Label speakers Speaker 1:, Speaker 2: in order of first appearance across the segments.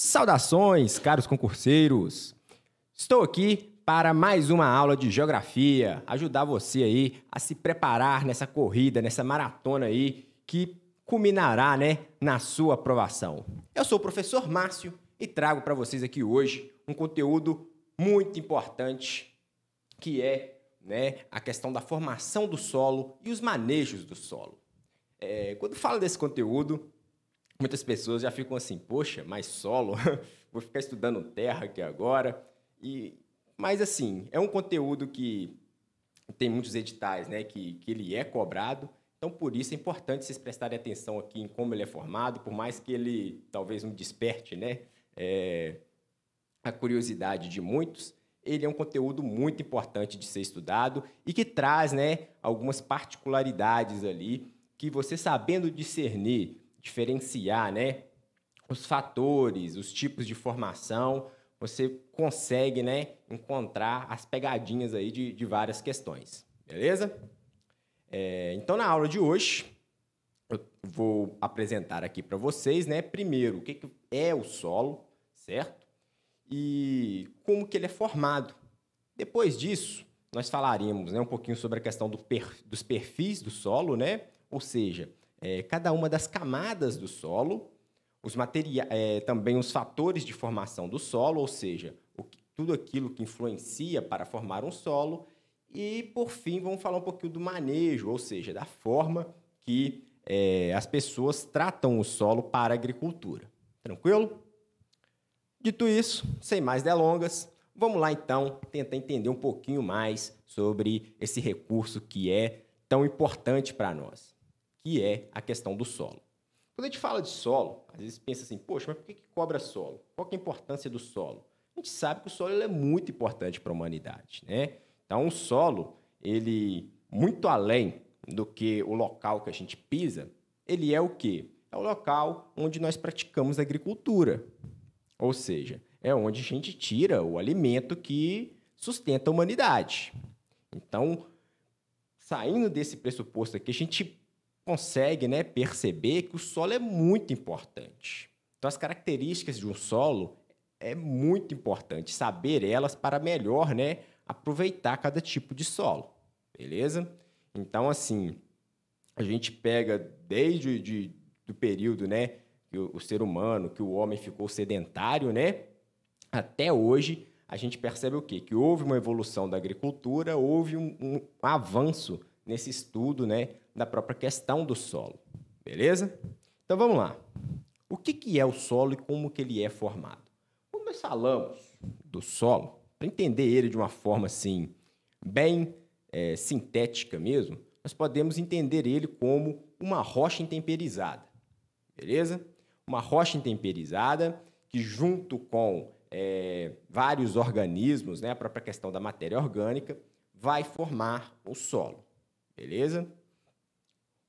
Speaker 1: Saudações, caros concurseiros! Estou aqui para mais uma aula de geografia, ajudar você aí a se preparar nessa corrida, nessa maratona aí que culminará, né, na sua aprovação. Eu sou o professor Márcio e trago para vocês aqui hoje um conteúdo muito importante que é, né, a questão da formação do solo e os manejos do solo. É, quando falo desse conteúdo, Muitas pessoas já ficam assim, poxa, mas solo? Vou ficar estudando terra aqui agora. E, mas, assim, é um conteúdo que tem muitos editais, né, que, que ele é cobrado. Então, por isso é importante vocês prestarem atenção aqui em como ele é formado, por mais que ele talvez não desperte né, é, a curiosidade de muitos, ele é um conteúdo muito importante de ser estudado e que traz né, algumas particularidades ali que você sabendo discernir diferenciar né, os fatores, os tipos de formação, você consegue né, encontrar as pegadinhas aí de, de várias questões, beleza? É, então, na aula de hoje, eu vou apresentar aqui para vocês, né, primeiro, o que, que é o solo, certo? E como que ele é formado. Depois disso, nós falaremos né, um pouquinho sobre a questão do per, dos perfis do solo, né? Ou seja, é, cada uma das camadas do solo, os materia é, também os fatores de formação do solo, ou seja, que, tudo aquilo que influencia para formar um solo, e, por fim, vamos falar um pouquinho do manejo, ou seja, da forma que é, as pessoas tratam o solo para a agricultura. Tranquilo? Dito isso, sem mais delongas, vamos lá então tentar entender um pouquinho mais sobre esse recurso que é tão importante para nós que é a questão do solo. Quando a gente fala de solo, às vezes pensa assim, poxa, mas por que, que cobra solo? Qual é a importância do solo? A gente sabe que o solo é muito importante para a humanidade, né? Então, o solo, ele, muito além do que o local que a gente pisa, ele é o quê? É o local onde nós praticamos agricultura. Ou seja, é onde a gente tira o alimento que sustenta a humanidade. Então, saindo desse pressuposto aqui, a gente consegue né, perceber que o solo é muito importante. Então, as características de um solo é muito importante saber elas para melhor né, aproveitar cada tipo de solo, beleza? Então, assim, a gente pega desde de, do período né, que o, o ser humano, que o homem ficou sedentário, né? Até hoje, a gente percebe o quê? Que houve uma evolução da agricultura, houve um, um avanço nesse estudo né, da própria questão do solo. Beleza? Então vamos lá. O que, que é o solo e como que ele é formado? Quando nós falamos do solo, para entender ele de uma forma assim, bem é, sintética mesmo, nós podemos entender ele como uma rocha intemperizada. Beleza? Uma rocha intemperizada que, junto com é, vários organismos, né, a própria questão da matéria orgânica, vai formar o solo. Beleza?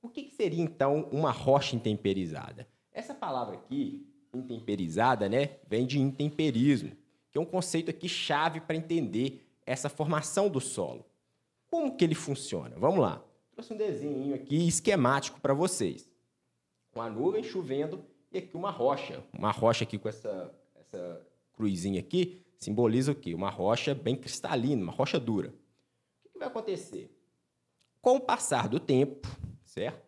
Speaker 1: O que, que seria então uma rocha intemperizada? Essa palavra aqui, intemperizada, né, vem de intemperismo, que é um conceito aqui chave para entender essa formação do solo. Como que ele funciona? Vamos lá. Trouxe um desenho aqui esquemático para vocês. com a nuvem chovendo e aqui uma rocha. Uma rocha aqui com essa, essa cruzinha aqui simboliza o quê? Uma rocha bem cristalina, uma rocha dura. O que, que vai acontecer? Com o passar do tempo, certo?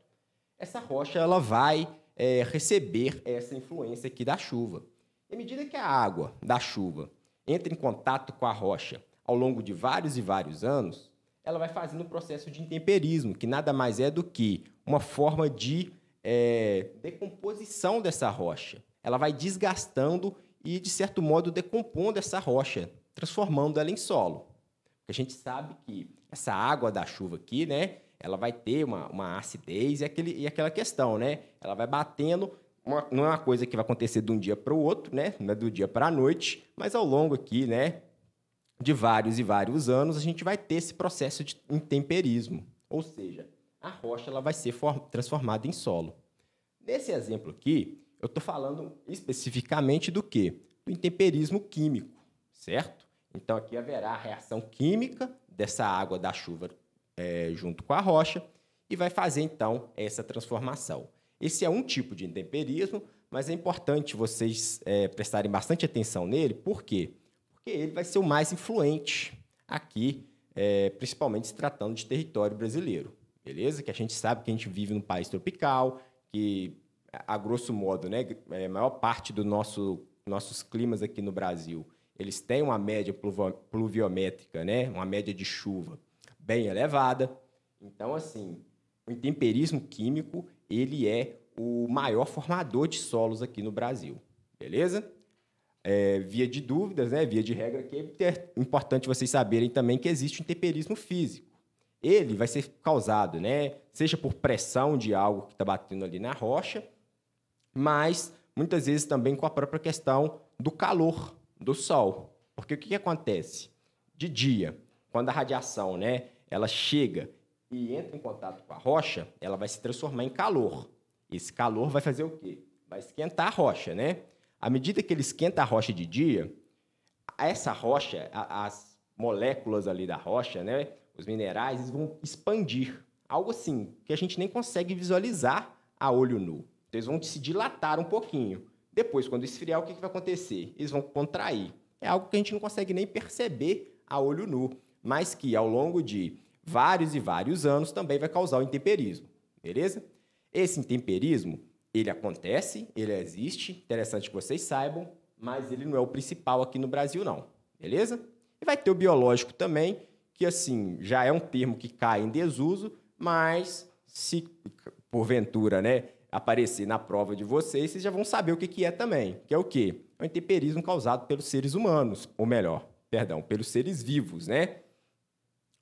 Speaker 1: Essa rocha ela vai é, receber essa influência aqui da chuva. À medida que a água da chuva entra em contato com a rocha ao longo de vários e vários anos, ela vai fazendo um processo de intemperismo, que nada mais é do que uma forma de é, decomposição dessa rocha. Ela vai desgastando e, de certo modo, decompondo essa rocha, transformando ela em solo. Porque a gente sabe que essa água da chuva aqui, né? Ela vai ter uma, uma acidez e, aquele, e aquela questão, né? Ela vai batendo. Uma, não é uma coisa que vai acontecer de um dia para o outro, né? Não é do dia para a noite, mas ao longo aqui, né? De vários e vários anos, a gente vai ter esse processo de intemperismo. Ou seja, a rocha ela vai ser transformada em solo. Nesse exemplo aqui, eu estou falando especificamente do quê? Do intemperismo químico, certo? Então aqui haverá reação química dessa água da chuva é, junto com a rocha e vai fazer então essa transformação. Esse é um tipo de intemperismo, mas é importante vocês é, prestarem bastante atenção nele, por quê? Porque ele vai ser o mais influente aqui, é, principalmente se tratando de território brasileiro, beleza? Que a gente sabe que a gente vive num país tropical, que a grosso modo, né, é, a maior parte dos nosso, nossos climas aqui no Brasil eles têm uma média pluviométrica, né? uma média de chuva bem elevada. Então, assim, o intemperismo químico ele é o maior formador de solos aqui no Brasil, beleza? É, via de dúvidas, né? via de regra, que é importante vocês saberem também que existe o intemperismo físico. Ele vai ser causado, né? seja por pressão de algo que está batendo ali na rocha, mas muitas vezes também com a própria questão do calor, do Sol. Porque o que, que acontece? De dia, quando a radiação né, ela chega e entra em contato com a rocha, ela vai se transformar em calor. Esse calor vai fazer o quê? Vai esquentar a rocha, né? À medida que ele esquenta a rocha de dia, essa rocha, a, as moléculas ali da rocha, né, os minerais, vão expandir. Algo assim que a gente nem consegue visualizar a olho nu. Então, eles vão se dilatar um pouquinho. Depois, quando esfriar, o que, que vai acontecer? Eles vão contrair. É algo que a gente não consegue nem perceber a olho nu, mas que ao longo de vários e vários anos também vai causar o intemperismo, beleza? Esse intemperismo, ele acontece, ele existe, interessante que vocês saibam, mas ele não é o principal aqui no Brasil não, beleza? E vai ter o biológico também, que assim, já é um termo que cai em desuso, mas se porventura, né, aparecer na prova de vocês, vocês já vão saber o que, que é também, que é o quê? É o intemperismo causado pelos seres humanos, ou melhor, perdão, pelos seres vivos, né?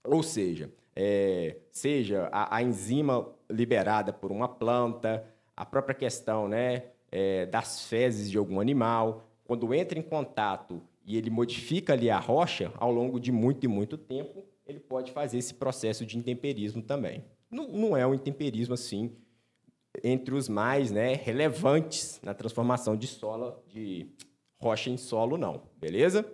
Speaker 1: Ou seja, é, seja a, a, enzima liberada por uma planta, a própria questão né, é, das fezes de algum animal, quando entra em contato e ele modifica ali a rocha, ao longo de muito e muito tempo, ele pode fazer esse processo de intemperismo também. Não, não é um intemperismo assim entre os mais né, relevantes na transformação de, solo de rocha em solo, não, beleza?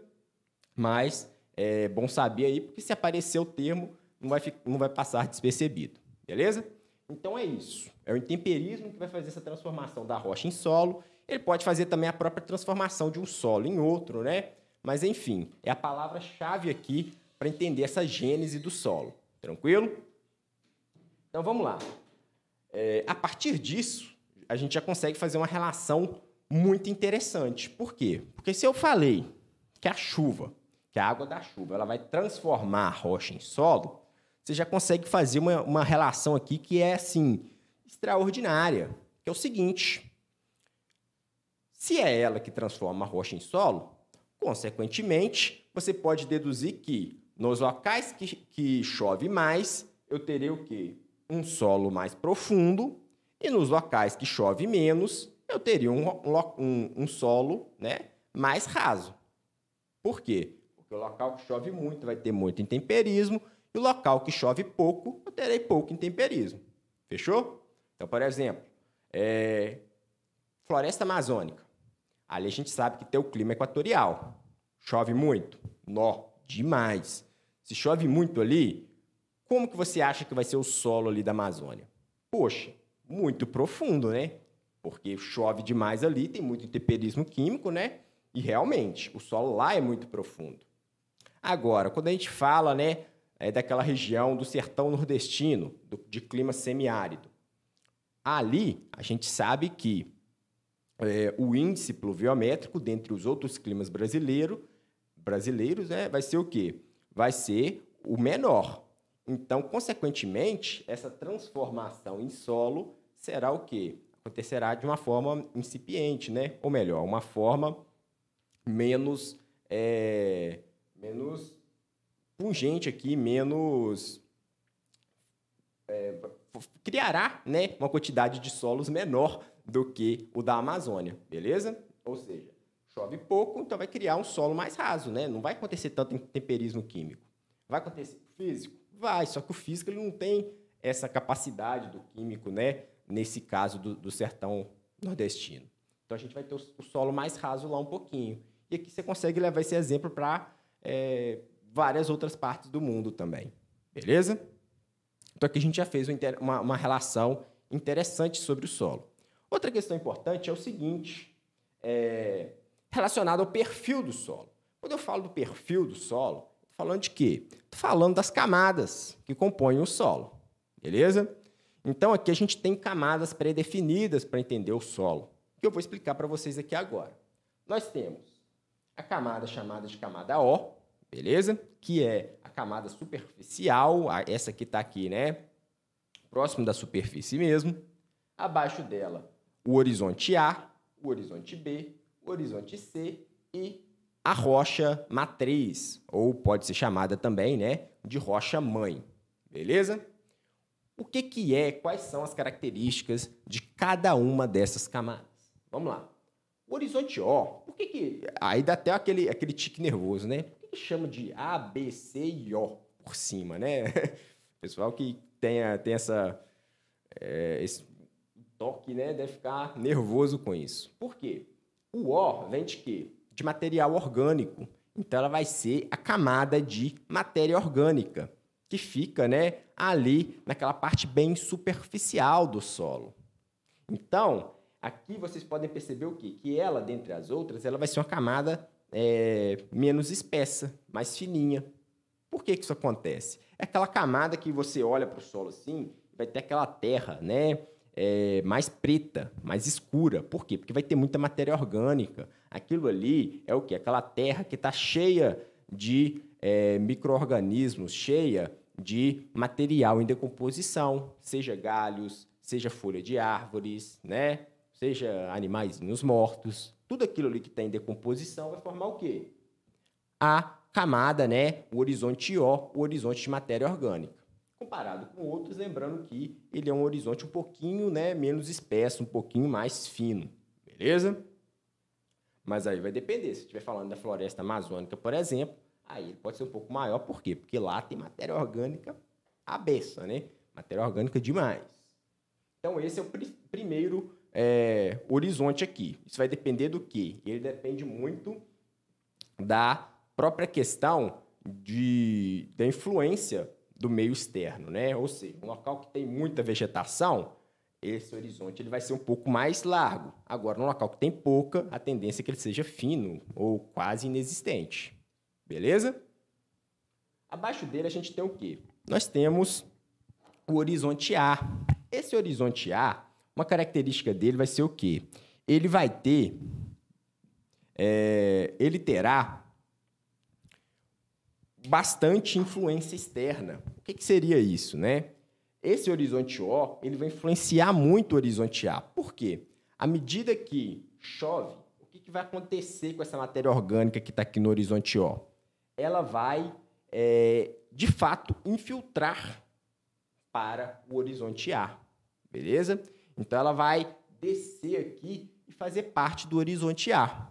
Speaker 1: Mas é bom saber aí, porque se aparecer o termo, não vai, não vai passar despercebido, beleza? Então é isso. É o intemperismo que vai fazer essa transformação da rocha em solo. Ele pode fazer também a própria transformação de um solo em outro, né? Mas enfim, é a palavra-chave aqui para entender essa gênese do solo. Tranquilo? Então vamos lá é, a partir disso, a gente já consegue fazer uma relação muito interessante. Por quê? Porque se eu falei que a chuva, que a água da chuva, ela vai transformar a rocha em solo, você já consegue fazer uma, uma relação aqui que é assim extraordinária, que é o seguinte: se é ela que transforma a rocha em solo, consequentemente, você pode deduzir que nos locais que, que chove mais, eu terei o quê? um solo mais profundo e nos locais que chove menos, eu teria um, um, um solo né, mais raso. Por quê? Porque o local que chove muito vai ter muito intemperismo e o local que chove pouco, eu terei pouco intemperismo. Fechou? Então, por exemplo, é... floresta amazônica. Ali a gente sabe que tem o clima equatorial. Chove muito? Nó, demais. Se chove muito ali, como que você acha que vai ser o solo ali da Amazônia? Poxa, muito profundo, né? Porque chove demais ali, tem muito intemperismo químico, né? E realmente, o solo lá é muito profundo. Agora, quando a gente fala, né, é daquela região do sertão nordestino, do, de clima semiárido, ali a gente sabe que é, o índice pluviométrico, dentre os outros climas brasileiro, brasileiros, né, vai ser o quê? Vai ser o menor. Então, consequentemente, essa transformação em solo será o quê? Acontecerá de uma forma incipiente, né? Ou melhor, uma forma menos é, menos pungente aqui, menos é, criará, né, uma quantidade de solos menor do que o da Amazônia, beleza? Ou seja, chove pouco, então vai criar um solo mais raso, né? Não vai acontecer tanto temperismo químico. Vai acontecer físico? Vai, só que o físico ele não tem essa capacidade do químico, né? Nesse caso do, do sertão nordestino. Então a gente vai ter o, o, solo mais raso lá um pouquinho. E aqui você consegue levar esse exemplo para é, várias outras partes do mundo também. Beleza? Então aqui a gente já fez uma, uma relação interessante sobre o solo. Outra questão importante é o seguinte, é, relacionado ao perfil do solo. Quando eu falo do perfil do solo, Falando de quê? Falando das camadas que compõem o solo, beleza? Então aqui a gente tem camadas pré-definidas para entender o solo, que eu vou explicar para vocês aqui agora. Nós temos a camada chamada de camada O, beleza? Que é a camada superficial, essa que está aqui, né? Próximo da superfície mesmo. Abaixo dela, o horizonte A, o horizonte B, o horizonte C e a rocha matriz, ou pode ser chamada também né, de rocha mãe. Beleza? O que, que é, quais são as características de cada uma dessas camadas? Vamos lá. O horizonte O, por que, que aí dá até aquele, aquele tique nervoso, né? Por que, que chama de A, B, C e O por cima, né? Pessoal que tem, tem essa, é, esse toque, né? Deve ficar nervoso com isso. Por quê? O O vem de quê? de material orgânico. Então ela vai ser a camada de matéria orgânica, que fica né, ali naquela parte bem superficial do solo. Então, aqui vocês podem perceber o quê? Que ela, dentre as outras, ela vai ser uma camada é, menos espessa, mais fininha. Por que, que isso acontece? É aquela camada que você olha para o solo assim, vai ter aquela terra né, é, mais preta, mais escura. Por quê? Porque vai ter muita matéria orgânica, Aquilo ali é o que? Aquela terra que está cheia de é, micro-organismos, cheia de material em decomposição, seja galhos, seja folha de árvores, né? seja animaizinhos mortos. Tudo aquilo ali que está em decomposição vai formar o quê? A camada, né? o horizonte O, o horizonte de matéria orgânica comparado com outros, lembrando que ele é um horizonte um pouquinho né, menos espesso, um pouquinho mais fino, beleza? Mas aí vai depender. Se estiver falando da floresta amazônica, por exemplo, aí ele pode ser um pouco maior. Por quê? Porque lá tem matéria orgânica abessa, né? Matéria orgânica demais. Então, esse é o pr primeiro é, horizonte aqui. Isso vai depender do quê? Ele depende muito da própria questão de, da influência do meio externo, né? Ou seja, um local que tem muita vegetação, esse horizonte ele vai ser um pouco mais largo. Agora, no local que tem pouca, a tendência é que ele seja fino ou quase inexistente. Beleza? Abaixo dele a gente tem o quê? Nós temos o horizonte A. Esse horizonte A, uma característica dele vai ser o quê? Ele vai ter, é, ele terá bastante influência externa. O que, que seria isso, né? Esse horizonte O ele vai influenciar muito o horizonte A. Por quê? À medida que chove, o que, que vai acontecer com essa matéria orgânica que está aqui no horizonte O? Ela vai, é, de fato, infiltrar para o horizonte A. Beleza? Então ela vai descer aqui e fazer parte do horizonte A.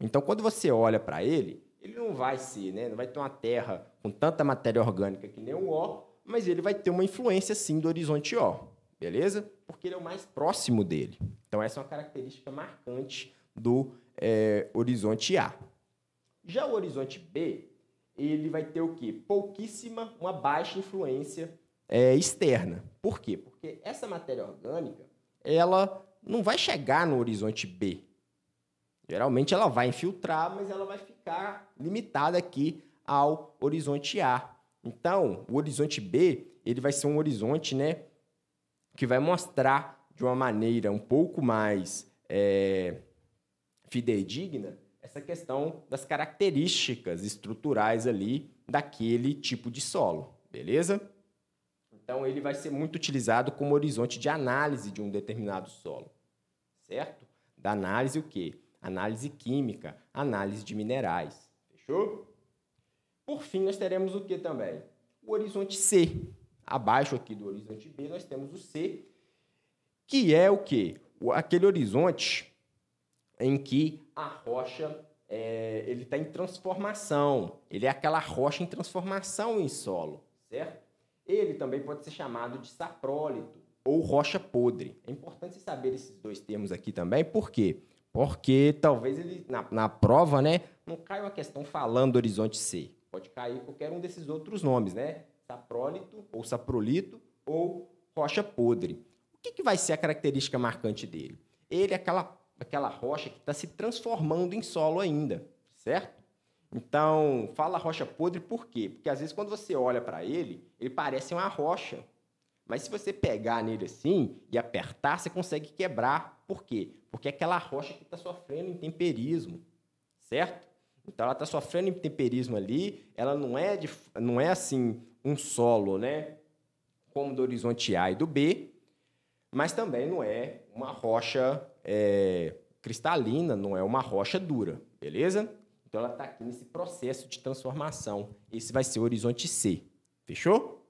Speaker 1: Então quando você olha para ele, ele não vai ser, né? Não vai ter uma terra com tanta matéria orgânica que nem o O, mas ele vai ter uma influência sim do horizonte O, beleza? Porque ele é o mais próximo dele. Então, essa é uma característica marcante do é, horizonte A. Já o horizonte B, ele vai ter o quê? Pouquíssima, uma baixa influência é, externa. Por quê? Porque essa matéria orgânica, ela não vai chegar no horizonte B. Geralmente ela vai infiltrar, mas ela vai ficar limitada aqui ao horizonte A. Então, o horizonte B, ele vai ser um horizonte, né, que vai mostrar de uma maneira um pouco mais é, fidedigna essa questão das características estruturais ali daquele tipo de solo, beleza? Então, ele vai ser muito utilizado como horizonte de análise de um determinado solo, certo? Da análise o quê? Análise química, análise de minerais, fechou? Por fim, nós teremos o que também? O horizonte C. Abaixo aqui do horizonte B, nós temos o C, que é o que? Aquele horizonte em que a rocha é, ele está em transformação. Ele é aquela rocha em transformação em solo, certo? Ele também pode ser chamado de saprólito ou rocha podre. É importante saber esses dois termos aqui também, por quê? Porque talvez ele, na, na prova, né, não caia uma questão falando do horizonte C. Pode cair qualquer um desses outros nomes, né? Saprólito ou saprolito ou rocha podre. O que, que vai ser a característica marcante dele? Ele é aquela, aquela rocha que está se transformando em solo ainda, certo? Então, fala rocha podre por quê? Porque às vezes quando você olha para ele, ele parece uma rocha. Mas se você pegar nele assim e apertar, você consegue quebrar. Por quê? Porque é aquela rocha que está sofrendo intemperismo, certo? Então ela está sofrendo intemperismo ali, ela não é, de, não é assim um solo, né? Como do horizonte A e do B, mas também não é uma rocha é, cristalina, não é uma rocha dura, beleza? Então ela está aqui nesse processo de transformação. Esse vai ser o horizonte C, fechou?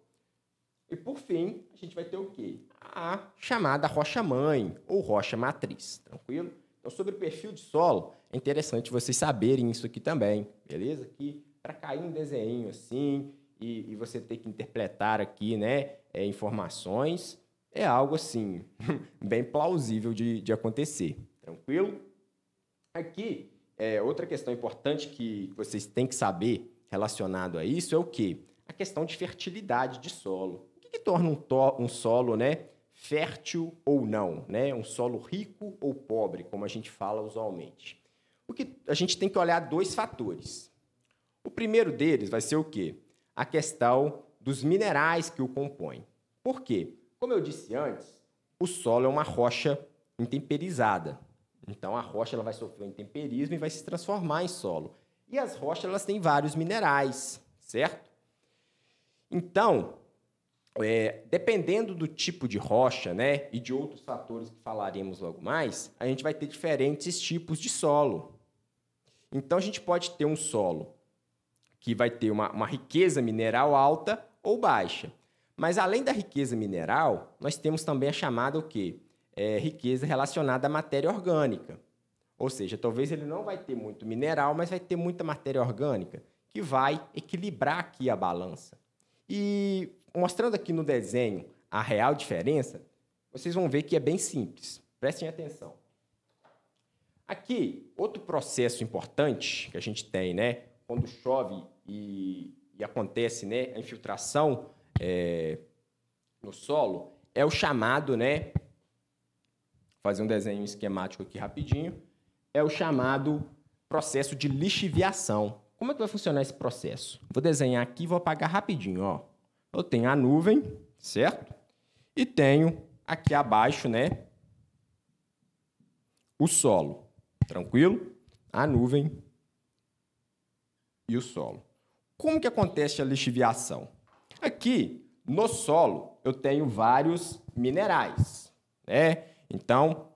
Speaker 1: E por fim, a gente vai ter o quê? A chamada rocha mãe ou rocha matriz, tranquilo? Então, sobre o perfil de solo, é interessante vocês saberem isso aqui também, beleza? Que para cair um desenho assim e, e, você ter que interpretar aqui, né, é, informações, é algo assim bem plausível de, de acontecer. Tranquilo? Aqui, é, outra questão importante que vocês têm que saber relacionado a isso é o quê? A questão de fertilidade de solo. O que, que torna um, to um solo, né, fértil ou não, né? um solo rico ou pobre, como a gente fala usualmente. O que a gente tem que olhar dois fatores. O primeiro deles vai ser o quê? A questão dos minerais que o compõem. Por quê? Como eu disse antes, o solo é uma rocha intemperizada. Então a rocha ela vai sofrer um intemperismo e vai se transformar em solo. E as rochas elas têm vários minerais, certo? Então, é, dependendo do tipo de rocha, né, e de outros fatores que falaremos logo mais, a gente vai ter diferentes tipos de solo. Então a gente pode ter um solo que vai ter uma, uma riqueza mineral alta ou baixa. Mas além da riqueza mineral, nós temos também a chamada o quê? É, riqueza relacionada à matéria orgânica. Ou seja, talvez ele não vai ter muito mineral, mas vai ter muita matéria orgânica, que vai equilibrar aqui a balança. E Mostrando aqui no desenho a real diferença, vocês vão ver que é bem simples. Prestem atenção. Aqui, outro processo importante que a gente tem, né? Quando chove e, e acontece né, a infiltração é, no solo, é o chamado, né? Vou fazer um desenho esquemático aqui rapidinho. É o chamado processo de lixiviação. Como é que vai funcionar esse processo? Vou desenhar aqui e vou apagar rapidinho, ó eu tenho a nuvem, certo? E tenho aqui abaixo, né, o solo. Tranquilo? A nuvem e o solo. Como que acontece a lixiviação? Aqui, no solo, eu tenho vários minerais, né? Então,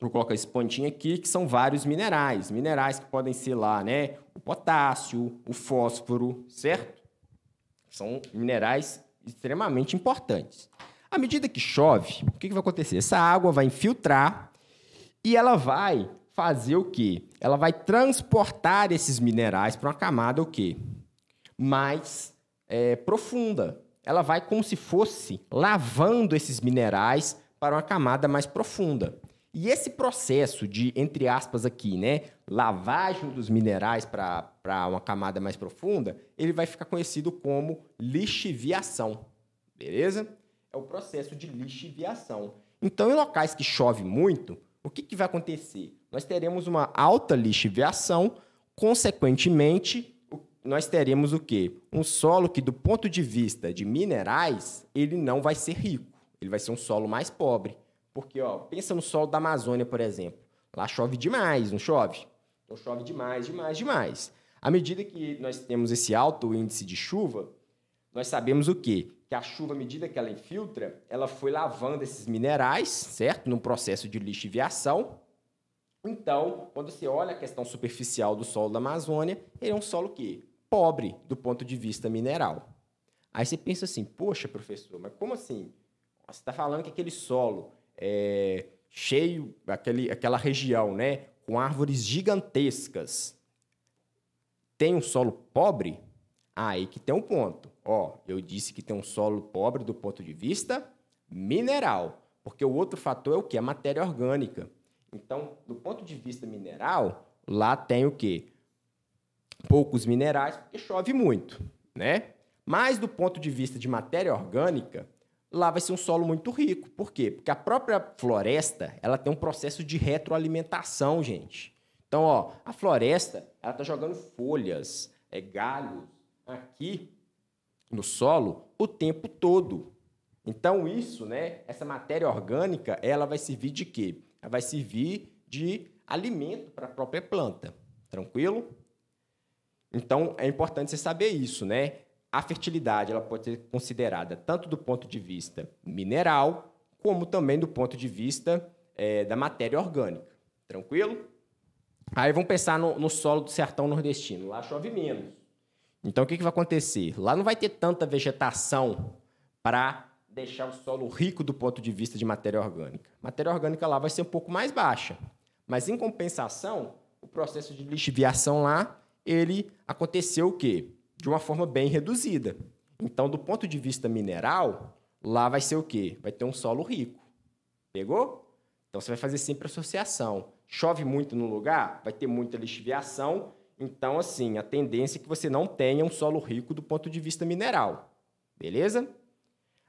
Speaker 1: eu coloco esse pontinho aqui, que são vários minerais. Minerais que podem ser lá, né? O potássio, o fósforo, certo? São minerais extremamente importantes. À medida que chove, o que, que vai acontecer? Essa água vai infiltrar e ela vai fazer o quê? Ela vai transportar esses minerais para uma camada o quê? mais é, profunda. Ela vai como se fosse lavando esses minerais para uma camada mais profunda. E esse processo de, entre aspas, aqui, né, lavagem dos minerais para uma camada mais profunda, ele vai ficar conhecido como lixiviação, beleza? É o processo de lixiviação. Então, em locais que chove muito, o que, que vai acontecer? Nós teremos uma alta lixiviação, consequentemente, nós teremos o quê? Um solo que, do ponto de vista de minerais, ele não vai ser rico, ele vai ser um solo mais pobre. Porque, ó, pensa no solo da Amazônia, por exemplo. Lá chove demais, não chove? Então chove demais, demais, demais. À medida que nós temos esse alto índice de chuva, nós sabemos o quê? Que a chuva, à medida que ela infiltra, ela foi lavando esses minerais, certo? Num processo de lixiviação. Então, quando você olha a questão superficial do solo da Amazônia, ele é um solo que pobre do ponto de vista mineral. Aí você pensa assim, poxa, professor, mas como assim? Você está falando que aquele solo é, cheio, aquele, aquela região, né? Com árvores gigantescas, tem um solo pobre? aí que tem um ponto. Ó, eu disse que tem um solo pobre do ponto de vista mineral, porque o outro fator é o que? A matéria orgânica. Então, do ponto de vista mineral, lá tem o quê? Poucos minerais, porque chove muito, né? Mas do ponto de vista de matéria orgânica, lá vai ser um solo muito rico. Por quê? Porque a própria floresta, ela tem um processo de retroalimentação, gente. Então, ó, a floresta, ela tá jogando folhas, é, galhos aqui no solo o tempo todo. Então, isso, né, essa matéria orgânica, ela vai servir de quê? Ela vai servir de alimento para a própria planta. Tranquilo? Então, é importante você saber isso, né? a fertilidade ela pode ser considerada tanto do ponto de vista mineral, como também do ponto de vista é, da matéria orgânica. Tranquilo? Aí vamos pensar no, no, solo do sertão nordestino. Lá chove menos. Então o que, que vai acontecer? Lá não vai ter tanta vegetação para deixar o solo rico do ponto de vista de matéria orgânica. matéria orgânica lá vai ser um pouco mais baixa. Mas em compensação, o processo de lixiviação lá, ele aconteceu o quê? de uma forma bem reduzida. Então, do ponto de vista mineral, lá vai ser o quê? Vai ter um solo rico. Pegou? Então você vai fazer sempre associação. Chove muito no lugar, vai ter muita lixiviação. Então, assim, a tendência é que você não tenha um solo rico do ponto de vista mineral. Beleza?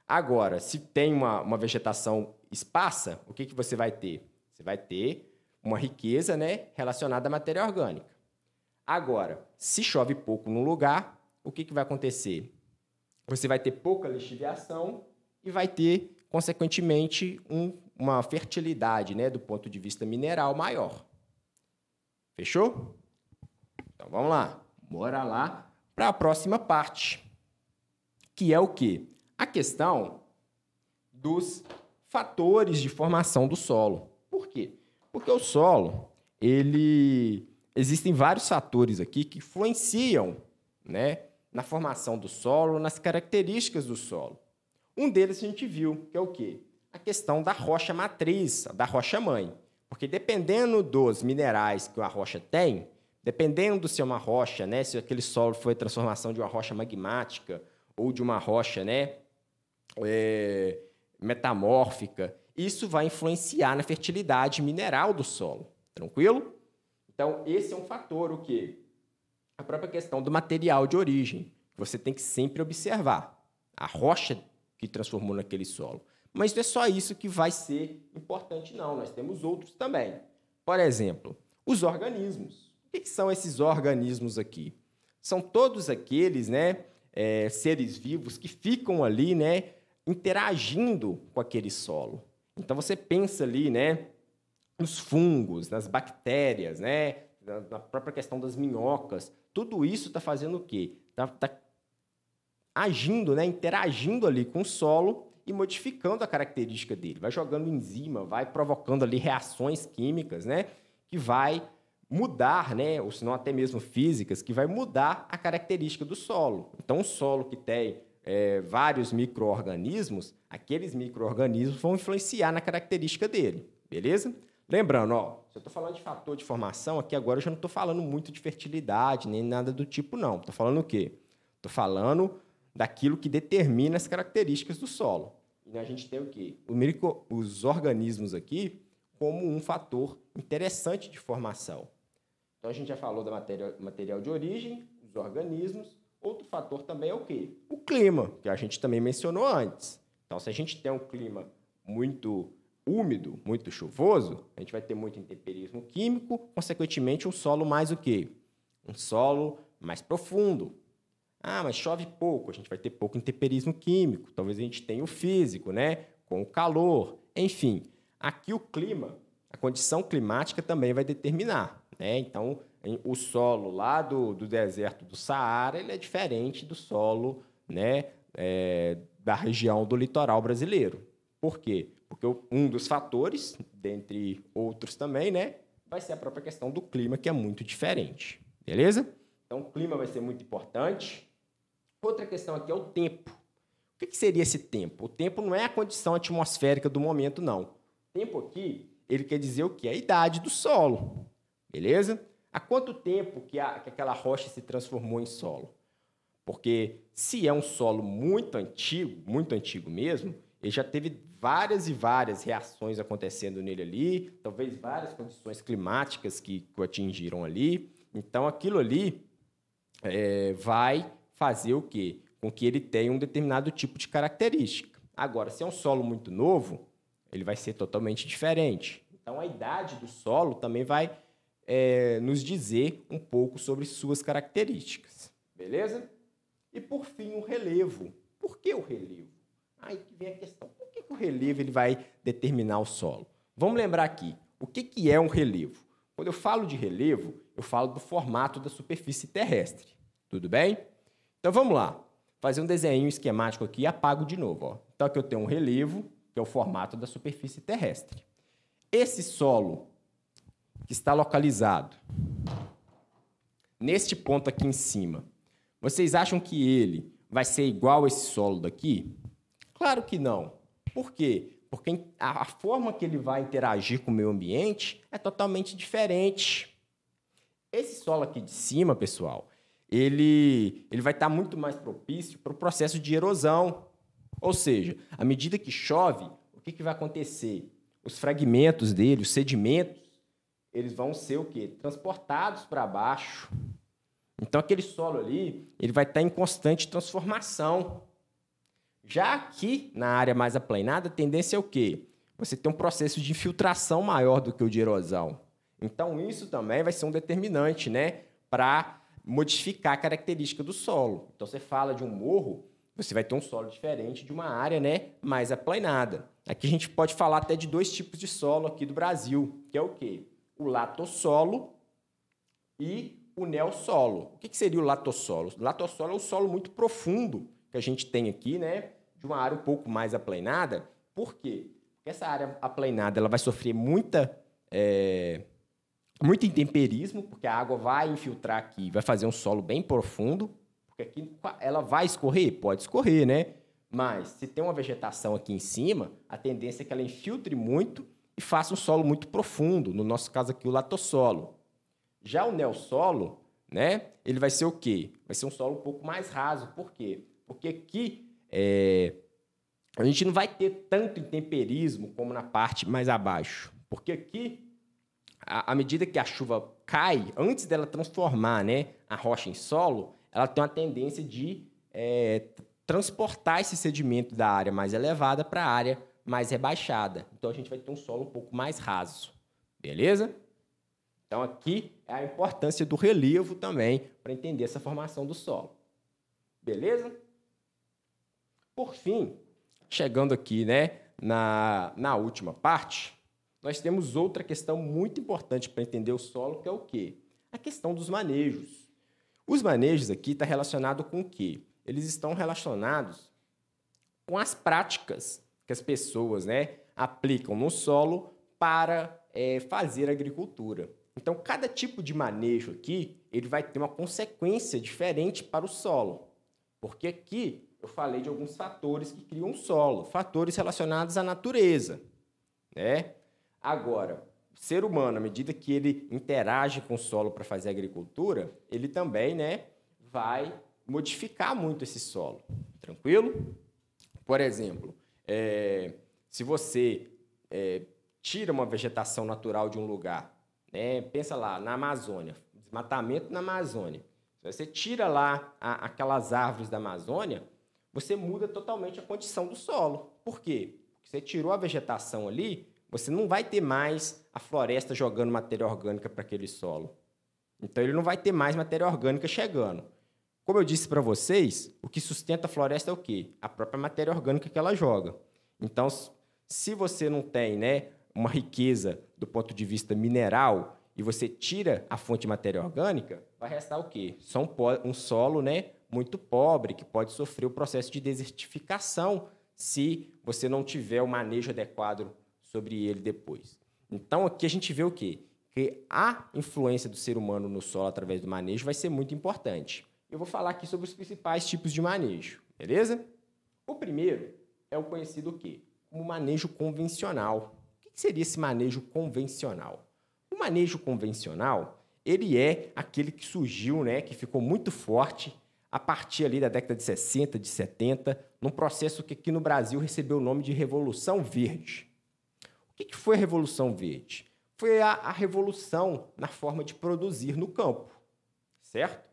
Speaker 1: Agora, se tem uma, uma vegetação esparsa, o que, que você vai ter? Você vai ter uma riqueza né, relacionada à matéria orgânica. Agora, se chove pouco no lugar, o que, que vai acontecer? Você vai ter pouca lixiviação e vai ter, consequentemente, um, uma fertilidade né, do ponto de vista mineral maior. Fechou? Então vamos lá. Bora lá para a próxima parte, que é o quê? A questão dos fatores de formação do solo. Por quê? Porque o solo, ele existem vários fatores aqui que influenciam, né, na formação do solo, nas características do solo. Um deles a gente viu, que é o quê? A questão da rocha matriz, da rocha mãe. Porque dependendo dos minerais que a rocha tem, dependendo se é uma rocha, né, se aquele solo foi transformação de uma rocha magmática ou de uma rocha né, é, metamórfica, isso vai influenciar na fertilidade mineral do solo. Tranquilo? Então, esse é um fator o que a própria questão do material de origem. Você tem que sempre observar a rocha que transformou naquele solo. Mas não é só isso que vai ser importante, não. Nós temos outros também. Por exemplo, os organismos. O que são esses organismos aqui? São todos aqueles né, é, seres vivos que ficam ali né, interagindo com aquele solo. Então você pensa ali né, nos fungos, nas bactérias, né, na própria questão das minhocas. Tudo isso está fazendo o quê? Está tá agindo, né? interagindo ali com o solo e modificando a característica dele. Vai jogando enzima, vai provocando ali reações químicas, né? Que vai mudar, né? Ou se não até mesmo físicas, que vai mudar a característica do solo. Então, um solo que tem é, vários micro-organismos, aqueles micro-organismos vão influenciar na característica dele, beleza? Lembrando, ó, se eu estou falando de fator de formação, aqui agora eu já não estou falando muito de fertilidade, nem nada do tipo, não. Estou falando o quê? Estou falando daquilo que determina as características do solo. E a gente tem o quê? os organismos aqui como um fator interessante de formação. Então a gente já falou da matéria, material de origem, os organismos. Outro fator também é o quê? O clima, que a gente também mencionou antes. Então, se a gente tem um clima muito úmido, muito chuvoso, a gente vai ter muito intemperismo químico, consequentemente um solo mais o quê? Um solo mais profundo. Ah, mas chove pouco, a gente vai ter pouco intemperismo químico. Talvez a gente tenha o físico, né? Com o calor, enfim. Aqui o clima, a condição climática também vai determinar, né? Então, o solo lá do, do deserto do Saara, ele é diferente do solo, né? É, da região do litoral brasileiro. Por quê? Porque um dos fatores, dentre outros também, né, vai ser a própria questão do clima, que é muito diferente. Beleza? Então, o clima vai ser muito importante. Outra questão aqui é o tempo. O que seria esse tempo? O tempo não é a condição atmosférica do momento, não. O tempo aqui, ele quer dizer o que? A idade do solo. Beleza? Há quanto tempo que, a, que aquela rocha se transformou em solo? Porque se é um solo muito antigo, muito antigo mesmo, ele já teve várias e várias reações acontecendo nele ali, talvez várias condições climáticas que, o atingiram ali. Então, aquilo ali é, vai fazer o quê? Com que ele tenha um determinado tipo de característica. Agora, se é um solo muito novo, ele vai ser totalmente diferente. Então, a idade do solo também vai é, nos dizer um pouco sobre suas características. Beleza? E, por fim, o relevo. Por que o relevo? Aí que vem a questão relevo ele vai determinar o solo. Vamos lembrar aqui, o que, que é um relevo? Quando eu falo de relevo, eu falo do formato da superfície terrestre. Tudo bem? Então vamos lá. Fazer um desenho esquemático aqui e apago de novo. Ó. Então aqui eu tenho um relevo, que é o formato da superfície terrestre. Esse solo que está localizado neste ponto aqui em cima, vocês acham que ele vai ser igual a esse solo daqui? Claro que não. Por quê? Porque a forma que ele vai interagir com o meio ambiente é totalmente diferente. Esse solo aqui de cima, pessoal, ele, ele vai estar muito mais propício para o processo de erosão. Ou seja, à medida que chove, o que, que vai acontecer? Os fragmentos dele, os sedimentos, eles vão ser o quê? Transportados para baixo. Então, aquele solo ali, ele vai estar em constante transformação. Já aqui, na área mais aplanada, a tendência é o quê? Você tem um processo de infiltração maior do que o de erosão. Então, isso também vai ser um determinante né, para modificar a característica do solo. Então, você fala de um morro, você vai ter um solo diferente de uma área né, mais aplanada. Aqui a gente pode falar até de dois tipos de solo aqui do Brasil, que é o quê? O latossolo e o neossolo. O que, seria o latossolo? O latossolo é um solo muito profundo que a gente tem aqui, né? de uma área um pouco mais aplainada. Por quê? Porque essa área aplainada ela vai sofrer muita, é, muito intemperismo, porque a água vai infiltrar aqui, vai fazer um solo bem profundo, porque aqui ela vai escorrer? Pode escorrer, né? Mas se tem uma vegetação aqui em cima, a tendência é que ela infiltre muito e faça um solo muito profundo, no nosso caso aqui o latossolo. Já o neossolo, né, ele vai ser o quê? Vai ser um solo um pouco mais raso. Por quê? Porque aqui é, a gente não vai ter tanto intemperismo como na parte mais abaixo, porque aqui, à medida que a chuva cai, antes dela transformar né, a rocha em solo, ela tem uma tendência de é, transportar esse sedimento da área mais elevada para a área mais rebaixada. Então a gente vai ter um solo um pouco mais raso, beleza? Então aqui é a importância do relevo também para entender essa formação do solo, beleza? Por fim, chegando aqui né, na, na última parte, nós temos outra questão muito importante para entender o solo, que é o quê? A questão dos manejos. Os manejos aqui estão tá relacionados com o quê? Eles estão relacionados com as práticas que as pessoas né, aplicam no solo para é, fazer agricultura. Então, cada tipo de manejo aqui, ele vai ter uma consequência diferente para o solo. Porque aqui eu falei de alguns fatores que criam solo, fatores relacionados à natureza, né? Agora, o ser humano, à medida que ele interage com o solo para fazer agricultura, ele também, né, vai modificar muito esse solo. Tranquilo? Por exemplo, é, se você é, tira uma vegetação natural de um lugar, né, pensa lá na Amazônia, desmatamento na Amazônia. Se você tira lá a, aquelas árvores da Amazônia, você muda totalmente a condição do solo. Por quê? Porque você tirou a vegetação ali, você não vai ter mais a floresta jogando matéria orgânica para aquele solo. Então ele não vai ter mais matéria orgânica chegando. Como eu disse para vocês, o que sustenta a floresta é o quê? A própria matéria orgânica que ela joga. Então, se você não tem né, uma riqueza do ponto de vista mineral e você tira a fonte de matéria orgânica, vai restar o quê? Só um, um solo né, muito pobre, que pode sofrer o processo de desertificação se você não tiver o manejo adequado sobre ele depois. Então, aqui a gente vê o quê? Que a influência do ser humano no solo através do manejo vai ser muito importante. Eu vou falar aqui sobre os principais tipos de manejo, beleza? O primeiro é o conhecido o quê? Como manejo convencional. O que seria esse manejo convencional? O manejo convencional, ele é aquele que surgiu, né, que ficou muito forte a partir ali da década de 60, de 70, num processo que aqui no Brasil recebeu o nome de Revolução Verde. O que, foi a Revolução Verde? Foi a, a revolução na forma de produzir no campo, certo?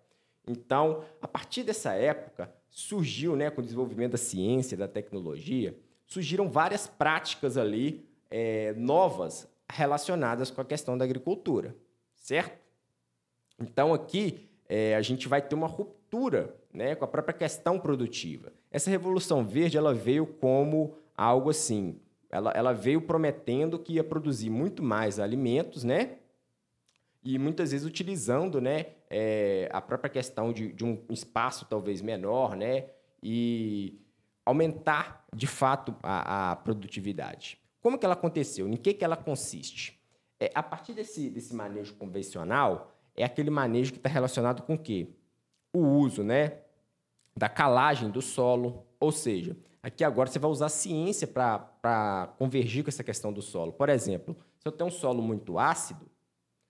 Speaker 1: Então, a partir dessa época, surgiu, né, com o desenvolvimento da ciência, da tecnologia, surgiram várias práticas ali é, novas relacionadas com a questão da agricultura, certo? Então, aqui é, a gente vai ter uma ruptura né, com a própria questão produtiva. Essa revolução verde ela veio como algo assim, ela, ela veio prometendo que ia produzir muito mais alimentos, né? E muitas vezes utilizando, né, é, a própria questão de, de um espaço talvez menor, né? E aumentar de fato a, a produtividade. Como que ela aconteceu? Em que, que ela consiste? É, a partir desse, desse manejo convencional, é aquele manejo que está relacionado com o quê? o uso né, da calagem do solo, ou seja, aqui agora você vai usar ciência para convergir com essa questão do solo. Por exemplo, se eu tenho um solo muito ácido,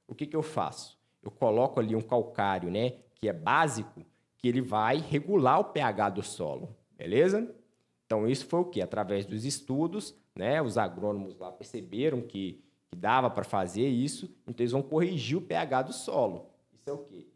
Speaker 1: o que, que eu faço? Eu coloco ali um calcário né, que é básico, que ele vai regular o pH do solo, beleza? Então, isso foi o que? Através dos estudos, né, os agrônomos lá perceberam que, que dava para fazer isso, então eles vão corrigir o pH do solo. Isso é o quê?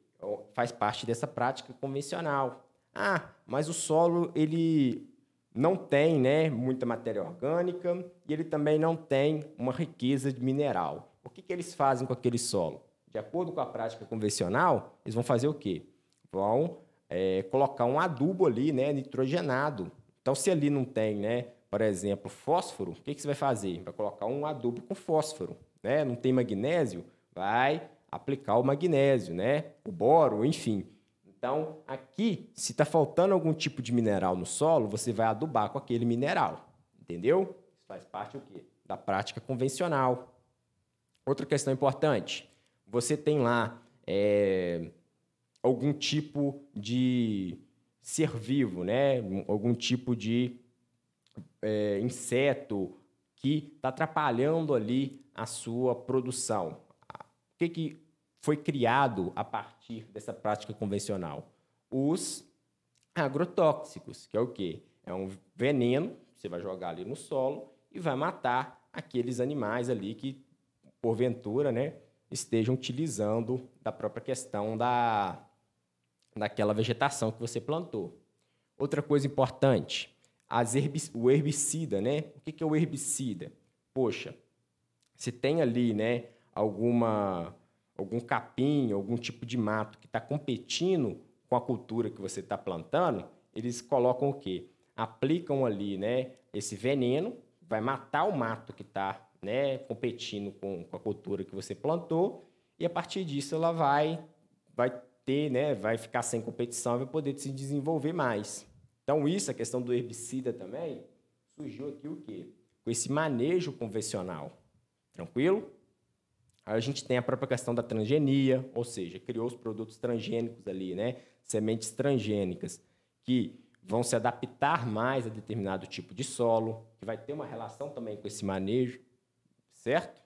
Speaker 1: faz parte dessa prática convencional. Ah, mas o solo ele não tem, né, muita matéria orgânica e ele também não tem uma riqueza de mineral. O que, que eles fazem com aquele solo? De acordo com a prática convencional, eles vão fazer o quê? Vão é, colocar um adubo ali, né, nitrogenado. Então, se ali não tem, né, por exemplo, fósforo, o que, que você vai fazer? Vai colocar um adubo com fósforo, né? Não tem magnésio, vai aplicar o magnésio, né? O boro, enfim. Então, aqui, se está faltando algum tipo de mineral no solo, você vai adubar com aquele mineral, entendeu? Isso faz parte o quê? Da prática convencional. Outra questão importante: você tem lá é, algum tipo de ser vivo, né? Algum tipo de é, inseto que está atrapalhando ali a sua produção. O que, que foi criado a partir dessa prática convencional? Os agrotóxicos, que é o quê? É um veneno que você vai jogar ali no solo e vai matar aqueles animais ali que, porventura, né, estejam utilizando da própria questão da, daquela vegetação que você plantou. Outra coisa importante, herbic, o herbicida, né? O que, que é o herbicida? Poxa, se tem ali, né, alguma algum capim, algum tipo de mato que está competindo com a cultura que você está plantando, eles colocam o quê? Aplicam ali né, esse veneno, vai matar o mato que está né, competindo com, com a cultura que você plantou, e a partir disso ela vai, vai ter, né, vai ficar sem competição e vai poder se desenvolver mais. Então, isso, a questão do herbicida também, surgiu aqui o quê? Com esse manejo convencional. Tranquilo? Aí a gente tem a própria questão da transgenia, ou seja, criou os produtos transgênicos ali, né? Sementes transgênicas, que vão se adaptar mais a determinado tipo de solo, que vai ter uma relação também com esse manejo, certo?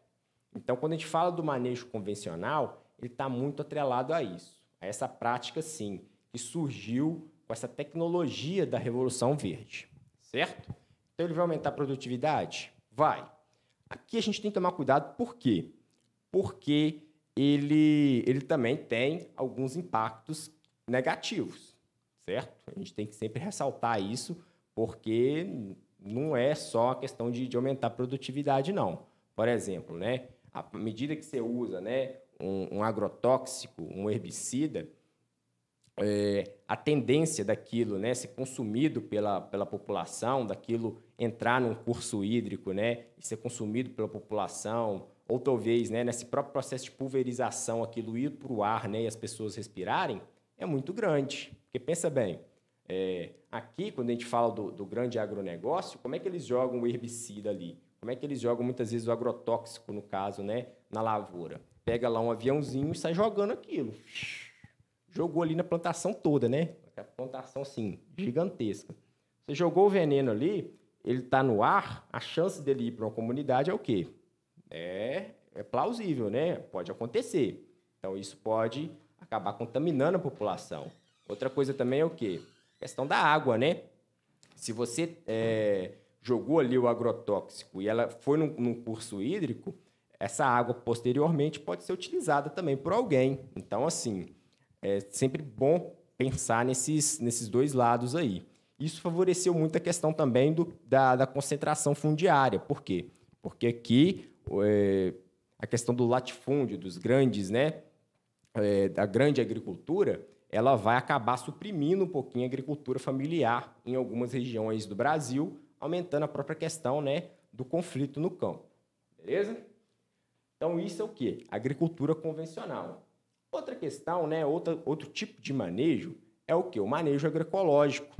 Speaker 1: Então, quando a gente fala do manejo convencional, ele está muito atrelado a isso, a essa prática, sim, que surgiu com essa tecnologia da Revolução Verde, certo? Então, ele vai aumentar a produtividade? Vai. Aqui a gente tem que tomar cuidado, por quê? porque ele, ele também tem alguns impactos negativos, certo? A gente tem que sempre ressaltar isso, porque não é só a questão de, de aumentar a produtividade, não. Por exemplo, né, à medida que você usa né, um, um agrotóxico, um herbicida, é, a tendência daquilo né, ser consumido pela, pela população, daquilo entrar num curso hídrico né, e ser consumido pela população, ou talvez né, nesse próprio processo de pulverização aquilo ir para o ar né, e as pessoas respirarem, é muito grande. Porque pensa bem, é, aqui quando a gente fala do, do, grande agronegócio, como é que eles jogam o herbicida ali? Como é que eles jogam muitas vezes o agrotóxico, no caso, né, na lavoura? Pega lá um aviãozinho e sai jogando aquilo. Jogou ali na plantação toda, né? A plantação, assim, gigantesca. Você jogou o veneno ali, ele está no ar, a chance dele ir para uma comunidade é o quê? é, é plausível, né? Pode acontecer. Então, isso pode acabar contaminando a população. Outra coisa também é o quê? A questão da água, né? Se você é, jogou ali o agrotóxico e ela foi num, num curso hídrico, essa água posteriormente pode ser utilizada também por alguém. Então, assim, é sempre bom pensar nesses, nesses dois lados aí. Isso favoreceu muito a questão também do, da, da concentração fundiária. Por quê? Porque aqui é, a questão do latifúndio, dos grandes, né, é, da grande agricultura, ela vai acabar suprimindo um pouquinho a agricultura familiar em algumas regiões do Brasil, aumentando a própria questão né, do conflito no campo. Beleza? Então, isso é o quê? Agricultura convencional. Outra questão, né, outra, outro tipo de manejo, é o quê? O manejo agroecológico.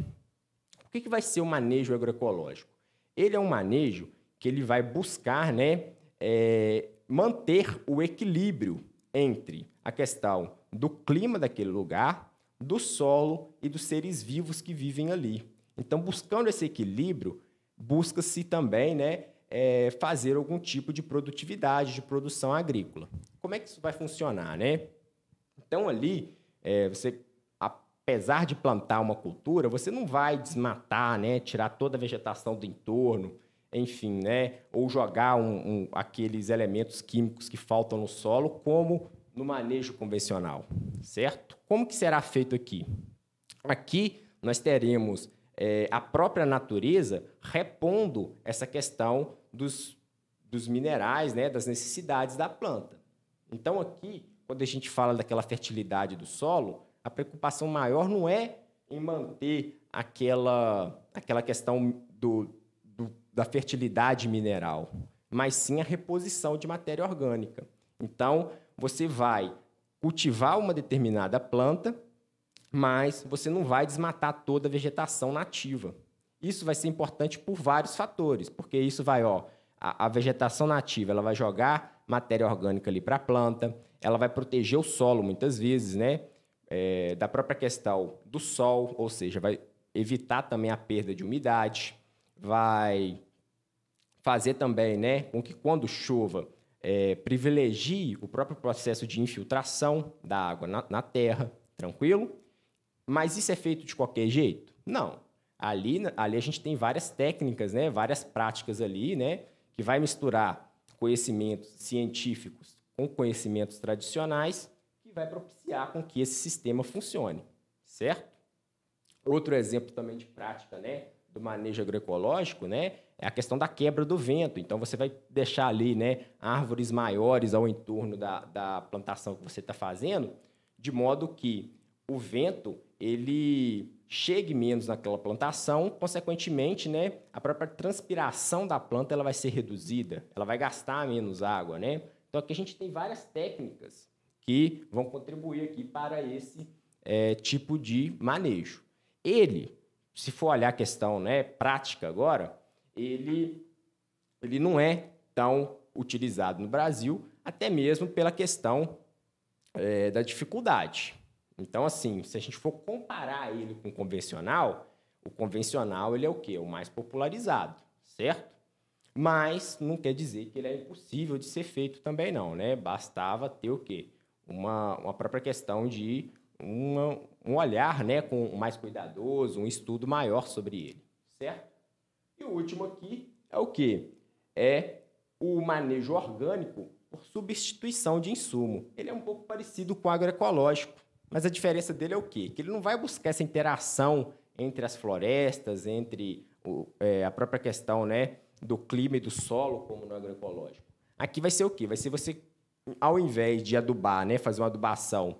Speaker 1: O que, que vai ser o manejo agroecológico? Ele é um manejo que ele vai buscar né, é, manter o equilíbrio entre a questão do clima daquele lugar, do solo e dos seres vivos que vivem ali. Então, buscando esse equilíbrio, busca-se também né, é, fazer algum tipo de produtividade, de produção agrícola. Como é que isso vai funcionar? Né? Então, ali, é, você, apesar de plantar uma cultura, você não vai desmatar, né, tirar toda a vegetação do entorno, enfim, né? Ou jogar um, um, aqueles elementos químicos que faltam no solo, como no manejo convencional, certo? Como que será feito aqui? Aqui nós teremos é, a própria natureza repondo essa questão dos, dos minerais, né? Das necessidades da planta. Então aqui, quando a gente fala daquela fertilidade do solo, a preocupação maior não é em manter aquela, aquela questão do, da fertilidade mineral, mas sim a reposição de matéria orgânica. Então, você vai cultivar uma determinada planta, mas você não vai desmatar toda a vegetação nativa. Isso vai ser importante por vários fatores, porque isso vai, ó, a, a vegetação nativa, ela vai jogar matéria orgânica ali para a planta, ela vai proteger o solo muitas vezes, né? É, da própria questão do sol, ou seja, vai evitar também a perda de umidade, vai fazer também né, com que quando chova é, privilegie o próprio processo de infiltração da água na, na, terra, tranquilo? Mas isso é feito de qualquer jeito? Não. Ali, ali a gente tem várias técnicas, né, várias práticas ali, né, que vai misturar conhecimentos científicos com conhecimentos tradicionais, que vai propiciar com que esse sistema funcione, certo? Outro exemplo também de prática, né, do manejo agroecológico, né, é a questão da quebra do vento. Então, você vai deixar ali né, árvores maiores ao entorno da, da plantação que você está fazendo, de modo que o vento ele chegue menos naquela plantação, consequentemente, né, a própria transpiração da planta ela vai ser reduzida, ela vai gastar menos água, né? Então aqui a gente tem várias técnicas que vão contribuir aqui para esse é, tipo de manejo. Ele, se for olhar a questão, né, prática agora, ele, ele não é tão utilizado no Brasil, até mesmo pela questão é, da dificuldade. Então, assim, se a gente for comparar ele com o convencional, o convencional ele é o quê? O mais popularizado, certo? Mas não quer dizer que ele é impossível de ser feito também não, né? Bastava ter o quê? Uma, uma própria questão de uma, um olhar né, com mais cuidadoso, um estudo maior sobre ele, certo? E o último aqui é o que? É o manejo orgânico por substituição de insumo. Ele é um pouco parecido com o agroecológico, mas a diferença dele é o quê? Que ele não vai buscar essa interação entre as florestas, entre o, é, a própria questão né, do clima e do solo, como no agroecológico. Aqui vai ser o quê? Vai ser você, ao invés de adubar, né, fazer uma adubação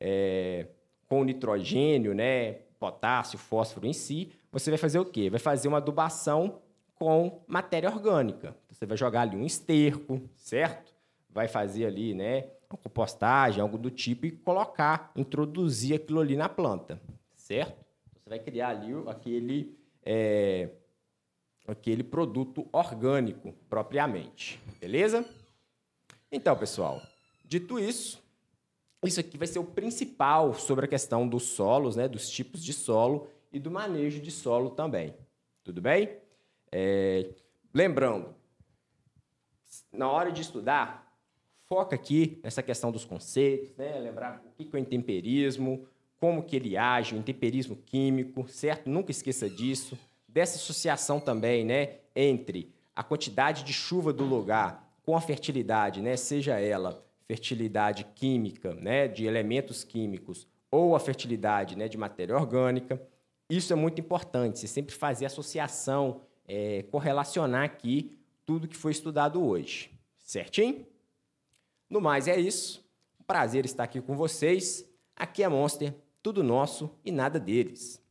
Speaker 1: é, com nitrogênio, né, potássio, fósforo em si, você vai fazer o quê? Vai fazer uma adubação com matéria orgânica. Então, você vai jogar ali um esterco, certo? Vai fazer ali, né, uma compostagem, algo do tipo e colocar, introduzir aquilo ali na planta, certo? Então, você vai criar ali aquele é, aquele produto orgânico propriamente, beleza? Então, pessoal, dito isso, isso aqui vai ser o principal sobre a questão dos solos, né, dos tipos de solo e do manejo de solo também. Tudo bem? É, lembrando, na hora de estudar, foca aqui nessa questão dos conceitos, né? lembrar o que é o intemperismo, como que ele age, o intemperismo químico, certo? Nunca esqueça disso. Dessa associação também né, entre a quantidade de chuva do lugar com a fertilidade, né, seja ela fertilidade química, né, de elementos químicos, ou a fertilidade né, de matéria orgânica. Isso é muito importante, você sempre fazer associação, é, correlacionar aqui tudo que foi estudado hoje. Certinho? No mais, é isso. Prazer estar aqui com vocês. Aqui é Monster, tudo nosso e nada deles.